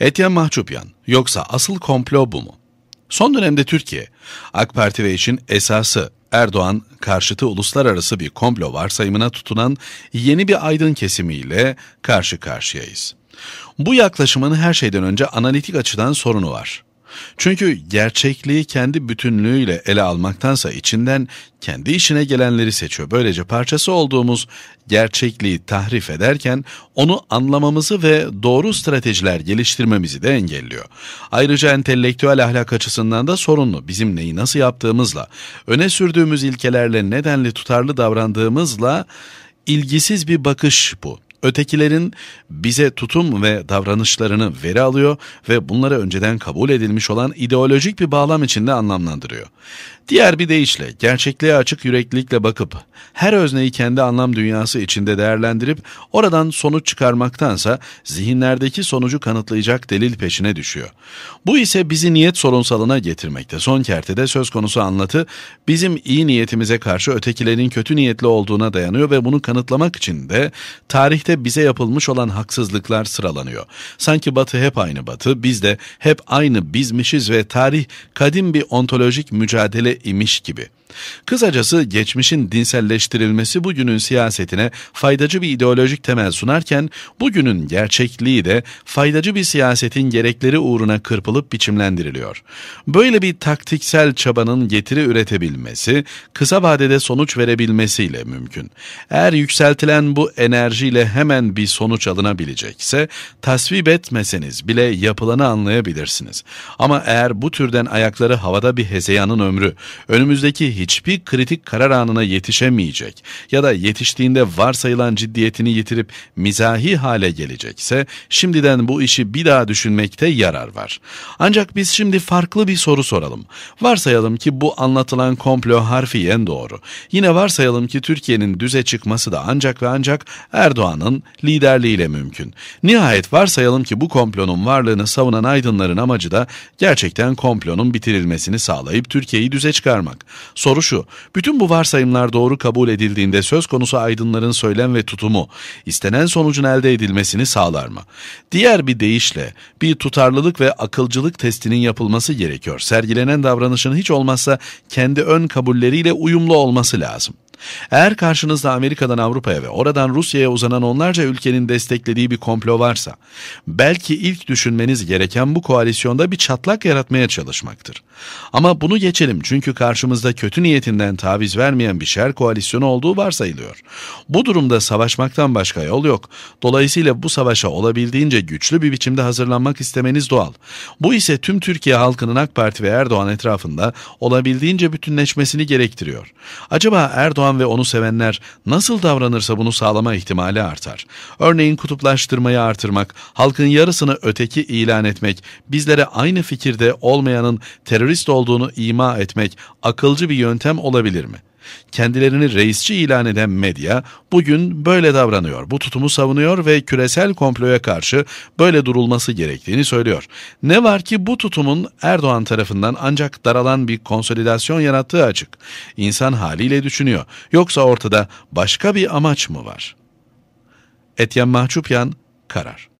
Etyen Mahçupyan, yoksa asıl komplo bu mu? Son dönemde Türkiye, AK Parti ve için esası Erdoğan karşıtı uluslararası bir komplo varsayımına tutunan yeni bir aydın kesimiyle karşı karşıyayız. Bu yaklaşımın her şeyden önce analitik açıdan sorunu var. Çünkü gerçekliği kendi bütünlüğüyle ele almaktansa içinden kendi içine gelenleri seçiyor. Böylece parçası olduğumuz gerçekliği tahrif ederken onu anlamamızı ve doğru stratejiler geliştirmemizi de engelliyor. Ayrıca entelektüel ahlak açısından da sorunlu. Bizim neyi nasıl yaptığımızla, öne sürdüğümüz ilkelerle nedenli tutarlı davrandığımızla ilgisiz bir bakış bu. Ötekilerin bize tutum ve davranışlarını veri alıyor ve bunları önceden kabul edilmiş olan ideolojik bir bağlam içinde anlamlandırıyor. Diğer bir deyişle gerçekliğe açık yüreklilikle bakıp her özneyi kendi anlam dünyası içinde değerlendirip oradan sonuç çıkarmaktansa zihinlerdeki sonucu kanıtlayacak delil peşine düşüyor. Bu ise bizi niyet sorunsalına getirmekte. Son kertede söz konusu anlatı bizim iyi niyetimize karşı ötekilerin kötü niyetli olduğuna dayanıyor ve bunu kanıtlamak için de tarihte tarihte bize yapılmış olan haksızlıklar sıralanıyor. Sanki Batı hep aynı Batı, biz de hep aynı bizmişiz ve tarih kadim bir ontolojik mücadele imiş gibi. Kısacası geçmişin dinselleştirilmesi bugünün siyasetine faydacı bir ideolojik temel sunarken bugünün gerçekliği de faydacı bir siyasetin gerekleri uğruna kırpılıp biçimlendiriliyor. Böyle bir taktiksel çabanın getiri üretebilmesi kısa vadede sonuç verebilmesiyle mümkün. Eğer yükseltilen bu enerjiyle hemen bir sonuç alınabilecekse tasvip etmeseniz bile yapılanı anlayabilirsiniz. Ama eğer bu türden ayakları havada bir hezeyanın ömrü önümüzdeki hiçbir kritik karar anına yetişemeyecek ya da yetiştiğinde varsayılan ciddiyetini yitirip mizahi hale gelecekse şimdiden bu işi bir daha düşünmekte yarar var. Ancak biz şimdi farklı bir soru soralım. Varsayalım ki bu anlatılan komplo harfiyen doğru. Yine varsayalım ki Türkiye'nin düze çıkması da ancak ve ancak Erdoğan'ın Aydın'ın liderliğiyle mümkün. Nihayet varsayalım ki bu komplonun varlığını savunan Aydınların amacı da gerçekten komplonun bitirilmesini sağlayıp Türkiye'yi düze çıkarmak. Soru şu, bütün bu varsayımlar doğru kabul edildiğinde söz konusu Aydınların söylem ve tutumu istenen sonucun elde edilmesini sağlar mı? Diğer bir deyişle bir tutarlılık ve akılcılık testinin yapılması gerekiyor. Sergilenen davranışın hiç olmazsa kendi ön kabulleriyle uyumlu olması lazım. Eğer karşınızda Amerika'dan Avrupa'ya ve oradan Rusya'ya uzanan onlarca ülkenin desteklediği bir komplo varsa, belki ilk düşünmeniz gereken bu koalisyonda bir çatlak yaratmaya çalışmaktır. Ama bunu geçelim çünkü karşımızda kötü niyetinden taviz vermeyen bir şer koalisyonu olduğu varsayılıyor. Bu durumda savaşmaktan başka yol yok. Dolayısıyla bu savaşa olabildiğince güçlü bir biçimde hazırlanmak istemeniz doğal. Bu ise tüm Türkiye halkının AK Parti ve Erdoğan etrafında olabildiğince bütünleşmesini gerektiriyor. Acaba Erdoğan Müslüman ve onu sevenler nasıl davranırsa bunu sağlama ihtimali artar. Örneğin kutuplaştırmayı artırmak, halkın yarısını öteki ilan etmek, bizlere aynı fikirde olmayanın terörist olduğunu ima etmek akılcı bir yöntem olabilir mi? Kendilerini reisçi ilan eden medya bugün böyle davranıyor. Bu tutumu savunuyor ve küresel komploya karşı böyle durulması gerektiğini söylüyor. Ne var ki bu tutumun Erdoğan tarafından ancak daralan bir konsolidasyon yarattığı açık. İnsan haliyle düşünüyor. Yoksa ortada başka bir amaç mı var? Etyen Mahçupyan, Karar